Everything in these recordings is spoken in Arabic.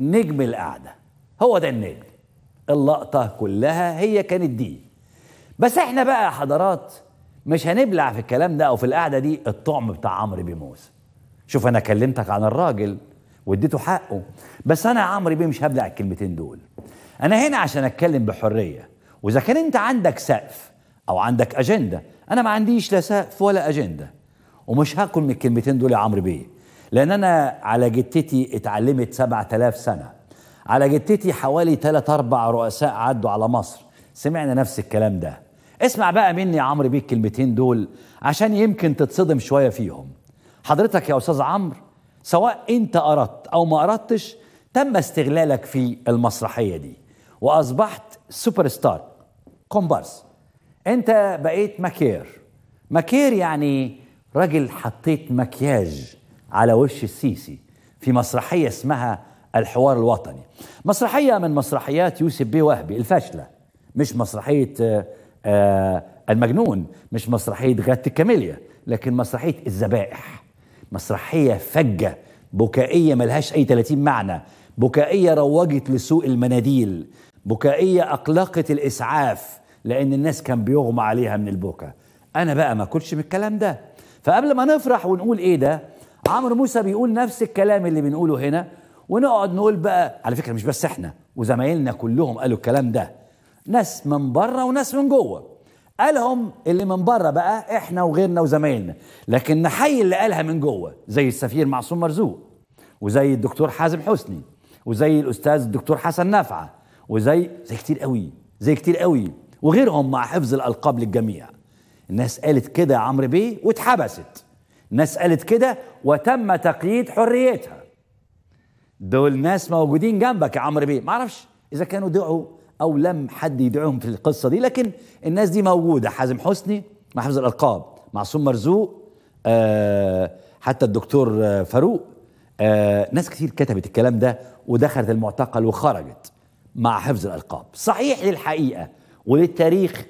نجم القعده هو ده النجم اللقطه كلها هي كانت دي بس احنا بقى يا حضرات مش هنبلع في الكلام ده او في القعده دي الطعم بتاع عمرو بيه موسى شوف انا كلمتك عن الراجل واديته حقه بس انا يا عمرو بيه مش هبلع الكلمتين دول انا هنا عشان اتكلم بحريه واذا كان انت عندك سقف او عندك اجنده انا ما عنديش لا سقف ولا اجنده ومش هاكل من الكلمتين دول يا عمرو بيه لأن أنا على جدتي اتعلمت 7000 سنة على جدتي حوالي 3 أربع رؤساء عدوا على مصر سمعنا نفس الكلام ده اسمع بقى مني يا عمرو بيه الكلمتين دول عشان يمكن تتصدم شوية فيهم حضرتك يا أستاذ عمرو سواء أنت أردت أو ما أردتش تم استغلالك في المسرحية دي وأصبحت سوبر ستار كومبارس أنت بقيت ماكير ماكير يعني راجل حطيت مكياج على وش السيسي في مسرحية اسمها الحوار الوطني مسرحية من مسرحيات يوسف بيه وهبي الفاشلة مش مسرحية آه، آه، المجنون مش مسرحية غات الكاميليا لكن مسرحية الذبائح مسرحية فجة بكائية ملهاش أي 30 معنى بكائية روجت لسوء المناديل بكائية أقلقت الإسعاف لأن الناس كان بيغمى عليها من البكا أنا بقى ما كنتش من الكلام ده فقبل ما نفرح ونقول إيه ده عمرو موسى بيقول نفس الكلام اللي بنقوله هنا ونقعد نقول بقى على فكره مش بس احنا وزمايلنا كلهم قالوا الكلام ده ناس من بره وناس من جوه قالهم اللي من بره بقى احنا وغيرنا وزمايلنا لكن نحيي اللي قالها من جوه زي السفير معصوم مرزوق وزي الدكتور حازم حسني وزي الاستاذ الدكتور حسن نافعه وزي زي كتير قوي زي كتير قوي وغيرهم مع حفظ الالقاب للجميع الناس قالت كده يا عمرو بيه واتحبست ناس قالت كده وتم تقييد حريتها دول ناس موجودين جنبك يا عمرو بيه معرفش اذا كانوا دعوا او لم حد يدعوهم في القصه دي لكن الناس دي موجوده حازم حسني مع حفظ الالقاب معصوم مرزوق آه حتى الدكتور آه فاروق آه ناس كتير كتبت الكلام ده ودخلت المعتقل وخرجت مع حفظ الالقاب صحيح للحقيقه وللتاريخ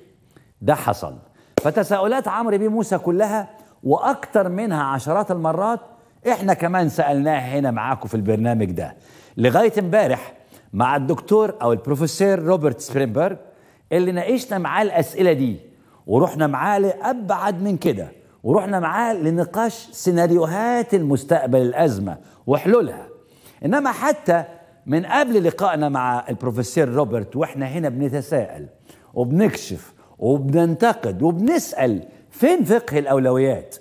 ده حصل فتساؤلات عمرو بيه موسى كلها واكتر منها عشرات المرات احنا كمان سالناها هنا معاكم في البرنامج ده لغايه امبارح مع الدكتور او البروفيسور روبرت سبرينبرغ اللي ناقشنا معاه الاسئله دي ورحنا معاه لابعد من كده ورحنا معاه لنقاش سيناريوهات المستقبل الازمه وحلولها انما حتى من قبل لقائنا مع البروفيسور روبرت واحنا هنا بنتساءل وبنكشف وبننتقد وبنسال فين فقه الاولويات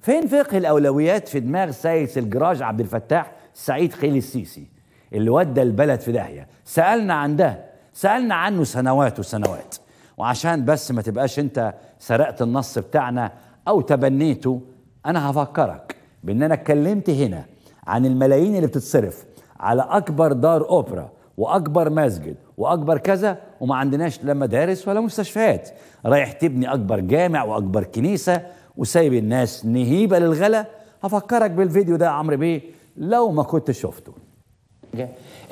فين فقه الاولويات في دماغ سايس الجراج عبد الفتاح سعيد خيل السيسي اللي ودى البلد في داهيه سالنا عن ده سالنا عنه سنوات وسنوات وعشان بس ما تبقاش انت سرقت النص بتاعنا او تبنيته انا هفكرك بان انا اتكلمت هنا عن الملايين اللي بتتصرف على اكبر دار اوبرا واكبر مسجد واكبر كذا وما عندناش لا مدارس ولا مستشفيات رايح تبني اكبر جامع واكبر كنيسه وسايب الناس نهيبه للغلا هفكرك بالفيديو ده يا عمرو بيه لو ما كنت شفته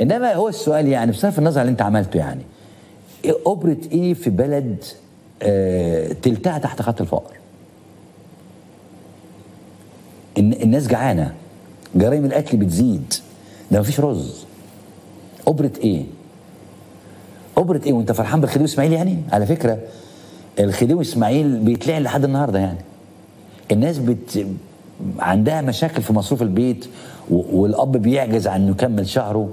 انما هو السؤال يعني بصرف النظر اللي انت عملته يعني ابره إيه, ايه في بلد آه تلتها تحت خط الفقر الناس جعانه جرائم القتل بتزيد ده مفيش رز أبرة إيه؟ أبرة إيه وأنت فرحان بالخديوي إسماعيل يعني؟ على فكرة الخديوي إسماعيل بيتلعن لحد النهاردة يعني الناس بت عندها مشاكل في مصروف البيت والأب بيعجز عن إنه يكمل شهره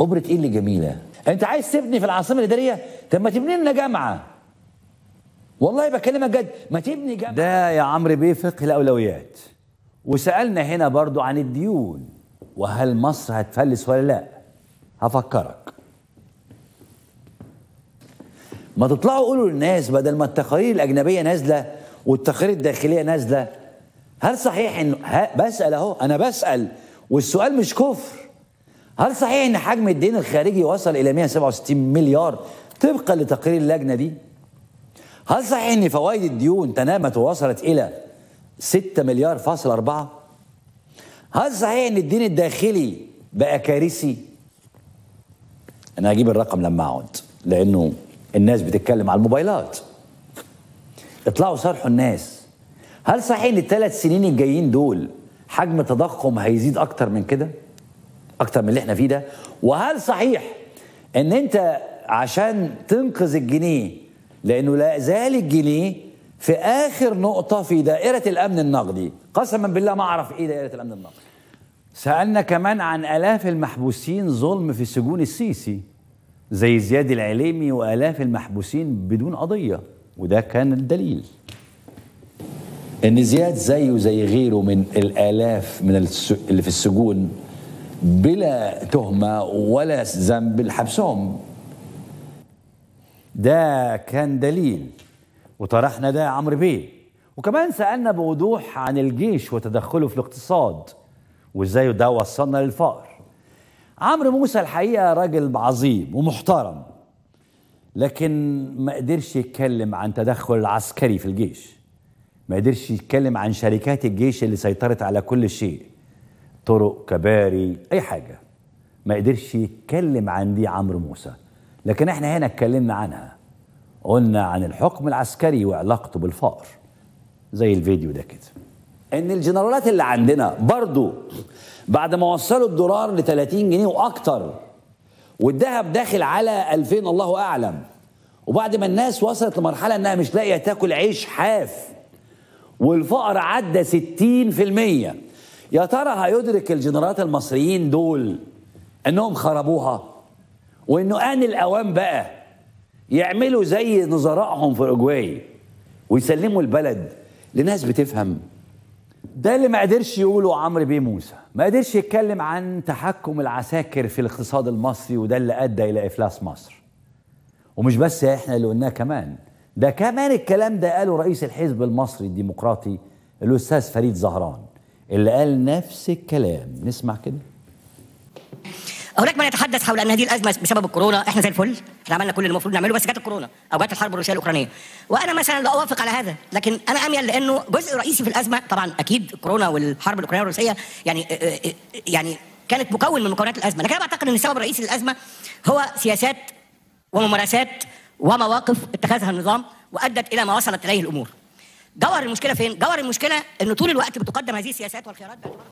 أبرة إيه اللي جميلة؟ أنت عايز تبني في العاصمة الإدارية؟ طب ما تبني لنا جامعة والله بكلمك جد ما تبني جامعة ده يا عمرو بيه فقه الأولويات وسألنا هنا برضو عن الديون وهل مصر هتفلس ولا لا هفكرك ما تطلعوا قولوا للناس بدل ما التقارير الاجنبيه نازله والتقارير الداخليه نازله هل صحيح ان بسال اهو انا بسال والسؤال مش كفر هل صحيح ان حجم الدين الخارجي وصل الى 167 مليار طبقا لتقرير اللجنه دي هل صحيح ان فوائد الديون تنامت ووصلت الى 6 مليار فاصل 4 هل صحيح ان الدين الداخلي بقى كارثي انا هجيب الرقم لما اقعد لانه الناس بتتكلم على الموبايلات اطلعوا صارحوا الناس هل صحيح ان الثلاث سنين الجايين دول حجم التضخم هيزيد اكتر من كده اكتر من اللي احنا فيه ده وهل صحيح ان انت عشان تنقذ الجنيه لانه لا زال الجنيه في اخر نقطه في دائره الامن النقدي قسما بالله ما اعرف ايه دائره الامن النقدي سألنا كمان عن آلاف المحبوسين ظلم في سجون السيسي زي زياد العليمي وآلاف المحبوسين بدون قضية وده كان الدليل ان زياد زيه زي غيره من الالاف من اللي في السجون بلا تهمه ولا ذنب لحبسهم ده كان دليل وطرحنا ده عمرو بيه وكمان سالنا بوضوح عن الجيش وتدخله في الاقتصاد وازاي ده وصلنا للفقر عمرو موسى الحقيقه راجل عظيم ومحترم لكن ما قدرش يتكلم عن تدخل العسكري في الجيش ما قدرش يتكلم عن شركات الجيش اللي سيطرت على كل شيء طرق كباري اي حاجه ما قدرش يتكلم عن دي عمرو موسى لكن احنا هنا اتكلمنا عنها قلنا عن الحكم العسكري وعلاقته بالفقر زي الفيديو ده كده ان الجنرالات اللي عندنا برضو بعد ما وصلوا الدولار ل 30 جنيه واكتر والذهب داخل على 2000 الله اعلم وبعد ما الناس وصلت لمرحله انها مش لاقيه تاكل عيش حاف والفقر عدى 60% يا ترى هيدرك الجنرالات المصريين دول انهم خربوها وانه ان الاوان بقى يعملوا زي نظرائهم في اوروجواي ويسلموا البلد لناس بتفهم ده اللي ما قدرش يقوله عمرو بيه موسى ما قدرش يتكلم عن تحكم العساكر في الاقتصاد المصري وده اللي ادى الى افلاس مصر ومش بس احنا اللي قلناه كمان ده كمان الكلام ده قاله رئيس الحزب المصري الديمقراطي الاستاذ فريد زهران اللي قال نفس الكلام نسمع كده هناك من يتحدث حول ان هذه الازمه بسبب الكورونا احنا زي الفل احنا عملنا كل المفروض نعمله بس جت الكورونا او جت الحرب الروسيه الاوكرانيه وانا مثلا لا اوافق على هذا لكن انا اميل لانه جزء رئيسي في الازمه طبعا اكيد الكورونا والحرب الاوكرانيه الروسيه يعني آه، آه، آه، يعني كانت مكون من مكونات الازمه لكن انا بعتقد ان السبب الرئيسي للازمه هو سياسات وممارسات ومواقف اتخذها النظام وادت الى ما وصلت اليه الامور جوهر المشكله فين جوهر المشكله ان طول الوقت بتقدم هذه السياسات والخيارات